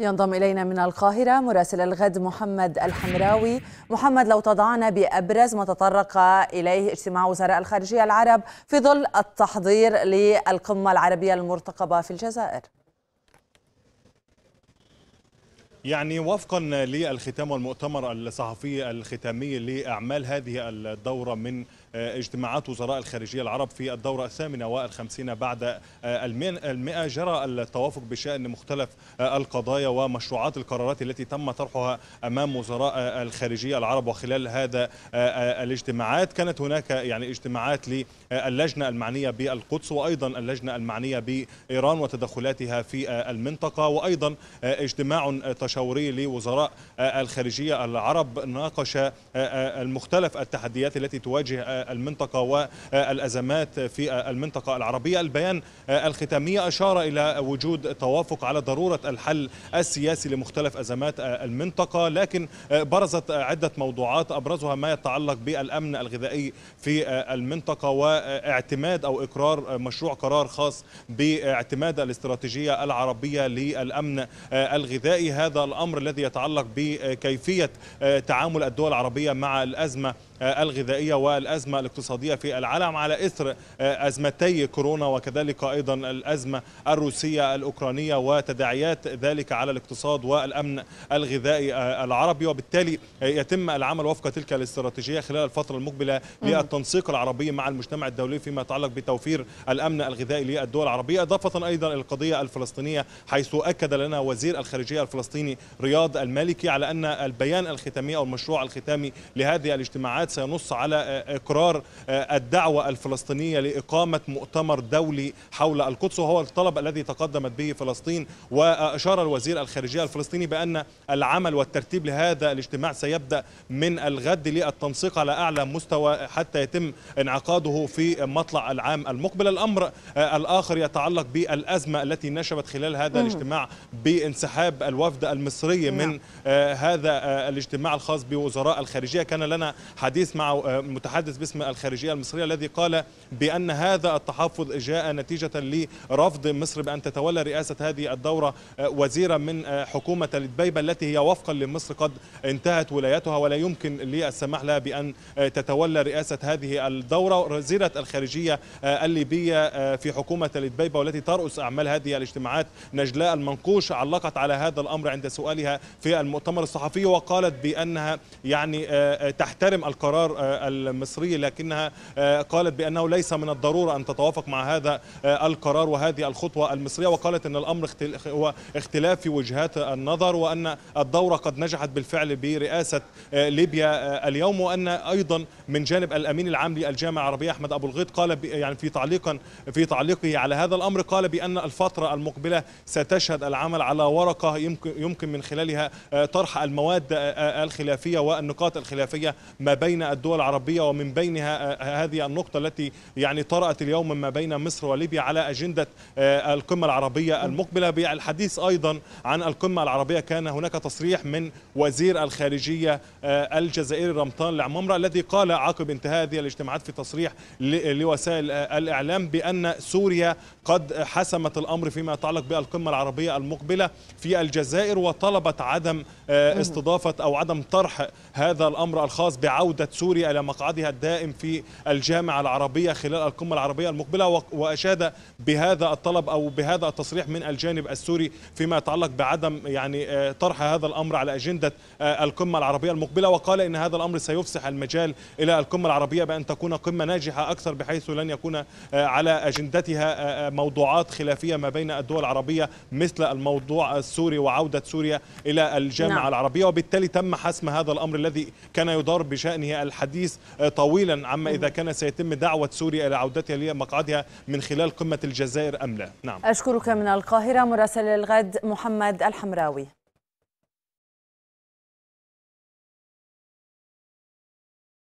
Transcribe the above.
ينضم إلينا من القاهرة مراسل الغد محمد الحمراوي محمد لو تضعنا بأبرز ما تطرق إليه اجتماع وزراء الخارجية العرب في ظل التحضير للقمة العربية المرتقبة في الجزائر يعني وفقا للختام والمؤتمر الصحفي الختامي لأعمال هذه الدورة من آه، اجتماعات وزراء الخارجية العرب في الدورة الثامنة والخمسين بعد آه، المئة جرى التوافق بشأن مختلف آه، القضايا ومشروعات القرارات التي تم طرحها أمام وزراء الخارجية العرب وخلال هذا الاجتماعات كانت هناك يعني اجتماعات للجنة المعنية بالقدس وأيضا اللجنة المعنية بإيران وتدخلاتها في المنطقة وأيضا اجتماع تشاوري لوزراء الخارجية العرب ناقش المختلف التحديات التي تواجه المنطقة والأزمات في المنطقة العربية البيان الختامية أشار إلى وجود توافق على ضرورة الحل السياسي لمختلف أزمات المنطقة لكن برزت عدة موضوعات أبرزها ما يتعلق بالأمن الغذائي في المنطقة واعتماد أو إقرار مشروع قرار خاص باعتماد الاستراتيجية العربية للأمن الغذائي هذا الأمر الذي يتعلق بكيفية تعامل الدول العربية مع الأزمة آه، الغذائية والأزمة الاقتصادية في العالم على إثر آه، أزمتي كورونا وكذلك أيضا الأزمة الروسية الأوكرانية وتداعيات ذلك على الاقتصاد والأمن الغذائي آه، العربي وبالتالي يتم العمل وفق تلك الاستراتيجية خلال الفترة المقبلة للتنسيق العربي مع المجتمع الدولي فيما يتعلق بتوفير الأمن الغذائي للدول العربية إضافة أيضا القضية الفلسطينية حيث أكد لنا وزير الخارجية الفلسطيني رياض المالكي على أن البيان الختامي أو المشروع الختامي لهذه الاجتماعات الاتحاد سينص على آه، آه، اقرار آه، الدعوه الفلسطينيه لاقامه مؤتمر دولي حول القدس وهو الطلب الذي تقدمت به فلسطين واشار الوزير الخارجيه الفلسطيني بان العمل والترتيب لهذا الاجتماع سيبدا من الغد للتنسيق على اعلى مستوى حتى يتم انعقاده في مطلع العام المقبل الامر الاخر يتعلق بالازمه التي نشبت خلال هذا الاجتماع بانسحاب الوفد المصري نعم. من هذا الاجتماع الخاص بوزراء الخارجيه كان لنا حديث الحديث مع آه، متحدث باسم الخارجية المصرية الذي قال بأن هذا التحفظ جاء نتيجة لرفض مصر بأن تتولى رئاسة هذه الدورة آه، وزيرا من آه، حكومة الدبيبة التي هي وفقا لمصر قد انتهت ولايتها ولا يمكن للسماح لها بأن تتولى رئاسة هذه الدورة وزيرة الخارجية الليبية في حكومة الدبيبة والتي ترأس أعمال هذه الاجتماعات نجلاء المنقوش علقت على هذا الأمر عند سؤالها في المؤتمر الصحفي وقالت بأنها يعني تحترم القرار القرار آه، المصري لكنها آه، قالت بأنه ليس من الضرورة أن تتوافق مع هذا آه، القرار وهذه الخطوة المصرية وقالت أن الأمر هو اختلاف في وجهات النظر وأن الدورة قد نجحت بالفعل برئاسة ليبيا اليوم وأن أيضا من جانب الأمين العام للجامعة العربية أحمد أبو الغيط قال يعني في تعليقا في تعليقه على هذا الأمر قال بأن الفترة المقبلة ستشهد العمل على ورقة يمكن يمكن من خلالها طرح المواد الخلافية والنقاط الخلافية ما بين بين الدول العربية ومن بينها آه، آه، هذه النقطة التي يعني طرأت اليوم ما بين مصر وليبيا على أجندة آه، القمة العربية المقبلة بالحديث أيضا عن القمة العربية كان هناك تصريح من وزير الخارجية الجزائري رمطان العمامرة الذي قال عقب انتهاء هذه الاجتماعات في تصريح لوسائل الإعلام بأن سوريا قد حسمت الأمر فيما يتعلق بالقمة العربية المقبلة في الجزائر وطلبت عدم استضافة أو عدم طرح هذا الأمر الخاص بعودة بعثة سوريا إلى مقعدها الدائم في الجامعة العربية خلال القمة العربية المقبلة وأشاد بهذا الطلب أو بهذا التصريح من الجانب السوري فيما يتعلق بعدم يعني آه، طرح هذا الأمر على أجندة آه، القمة العربية المقبلة وقال إن هذا الأمر سيفسح المجال إلى القمة العربية بأن تكون قمة ناجحة أكثر بحيث لن يكون آه، على أجندتها موضوعات خلافية ما بين الدول العربية مثل الموضوع السوري وعودة سوريا إلى الجامعة نعم. العربية وبالتالي تم حسم هذا الأمر الذي كان يدار بشأنه الحديث آه، طويلا عما إذا كان سيتم دعوة سوريا إلى عودتها لمقعدها من خلال قمة الجزائر أم لا نعم أشكرك من القاهرة مراسل الغد محمد الحمراوي